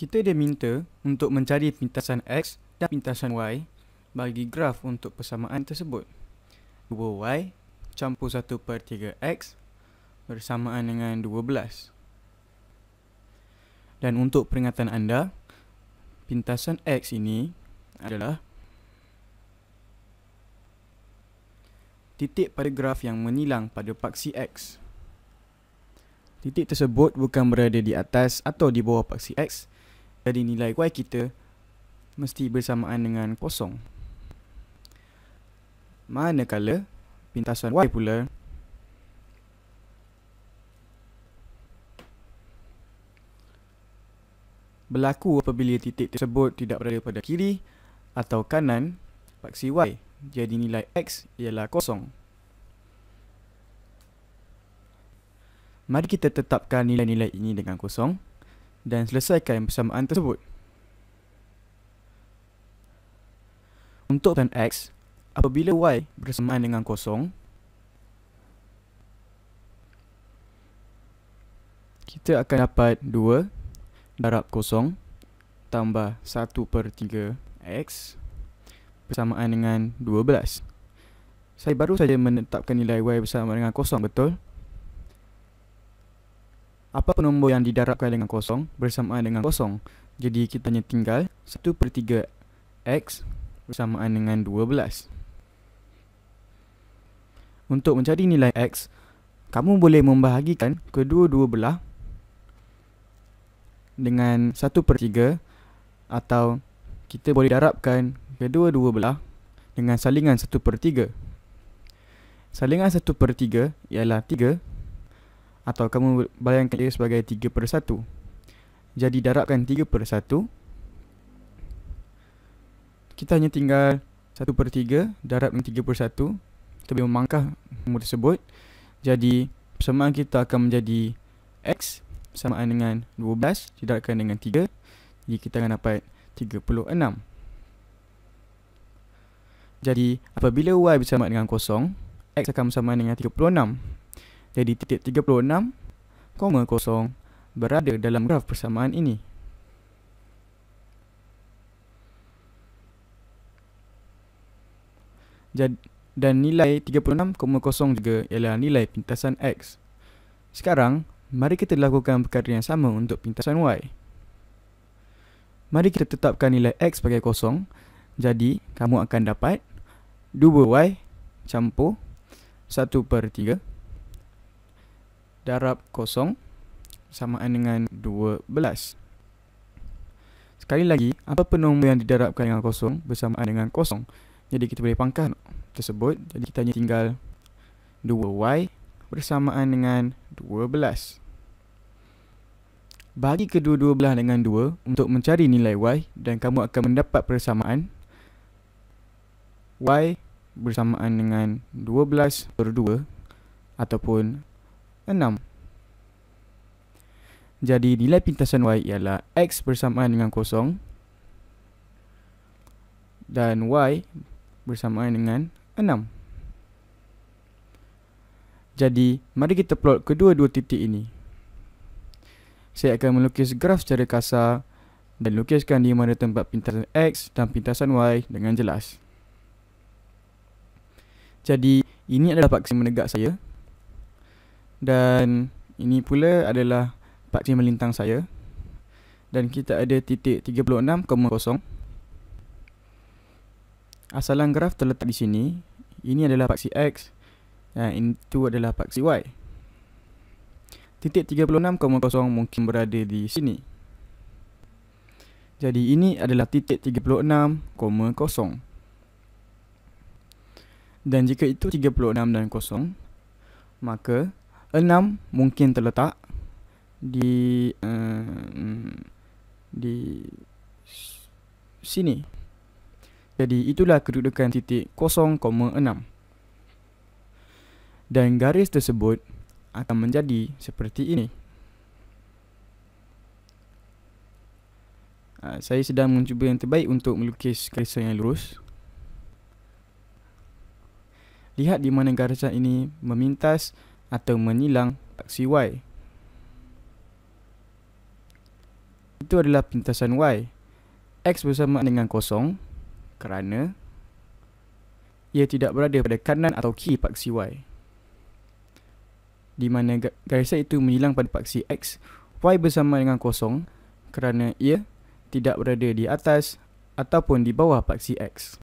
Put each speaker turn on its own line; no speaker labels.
Kita diminta untuk mencari pintasan X dan pintasan Y bagi graf untuk persamaan tersebut. 2Y campur 1 per 3X bersamaan dengan 12. Dan untuk peringatan anda, pintasan X ini adalah titik pada graf yang menilang pada paksi X. Titik tersebut bukan berada di atas atau di bawah paksi X, jadi nilai y kita mesti bersamaan dengan kosong. Manakala pintasan y pula berlaku apabila titik tersebut tidak berada pada kiri atau kanan paksi y. Jadi nilai x ialah kosong. Mari kita tetapkan nilai-nilai ini dengan kosong dan selesaikan persamaan tersebut. Untuk tan X, apabila Y bersamaan dengan kosong, kita akan dapat 2 darab kosong tambah 1 per 3 X bersamaan dengan 12. Saya baru saja menetapkan nilai Y bersamaan dengan kosong, betul? Apa nombor yang didarabkan dengan kosong bersamaan dengan kosong? Jadi kita hanya tinggal 1 per 3 X bersamaan dengan 12. Untuk mencari nilai X, kamu boleh membahagikan kedua-dua belah dengan 1 per 3 atau kita boleh darabkan kedua-dua belah dengan salingan 1 per 3. Salingan 1 per 3 ialah atau kamu bayangkan dia sebagai 3 per 1 Jadi darabkan 3 per 1 Kita hanya tinggal 1 per 3 Darab dengan 3 per 1 Kita boleh memangkah nombor tersebut Jadi persamaan kita akan menjadi X Samaan dengan 12 Didarabkan dengan 3 Jadi kita akan dapat 36 jadi apabila y bersama dengan kosong, x akan bersama dengan jadi titik 36.0 berada dalam graf persamaan ini. Dan nilai 36.0 juga ialah nilai pintasan X. Sekarang, mari kita lakukan perkara yang sama untuk pintasan Y. Mari kita tetapkan nilai X sebagai kosong. Jadi, kamu akan dapat 2Y campur 1 per 3 darab kosong samaan dengan 12. Sekali lagi, apa penombor yang didarabkan dengan kosong bersamaan dengan kosong? Jadi kita boleh pangkah tersebut. Jadi kita hanya tinggal 2y bersamaan dengan 12. Bagi kedua-dua belah dengan 2 untuk mencari nilai y dan kamu akan mendapat persamaan y bersamaan dengan 12 per 2 ataupun 6. Jadi nilai pintasan y ialah x bersamaan dengan kosong dan y bersamaan dengan 6. Jadi mari kita plot kedua-dua titik ini. Saya akan melukis graf secara kasar dan lukiskan di mana tempat pintasan x dan pintasan y dengan jelas. Jadi ini adalah paksi menegak saya dan ini pula adalah pakcik melintang saya Dan kita ada titik 36.0 Asalan graf terletak di sini Ini adalah pakcik X Dan itu adalah pakcik Y Titik 36.0 mungkin berada di sini Jadi ini adalah titik 36.0 dan jika itu 36 dan kosong, maka enam mungkin terletak di uh, di sini. Jadi itulah kedudukan titik 0.6. Dan garis tersebut akan menjadi seperti ini. Uh, saya sedang mencuba yang terbaik untuk melukis garis yang lurus. Lihat di mana garisan ini memintas atau menilang taksi Y. Itu adalah pintasan Y. X bersama dengan kosong kerana ia tidak berada pada kanan atau kiri paksi Y. Di mana garisan itu menilang pada paksi X, Y bersama dengan kosong kerana ia tidak berada di atas ataupun di bawah paksi X.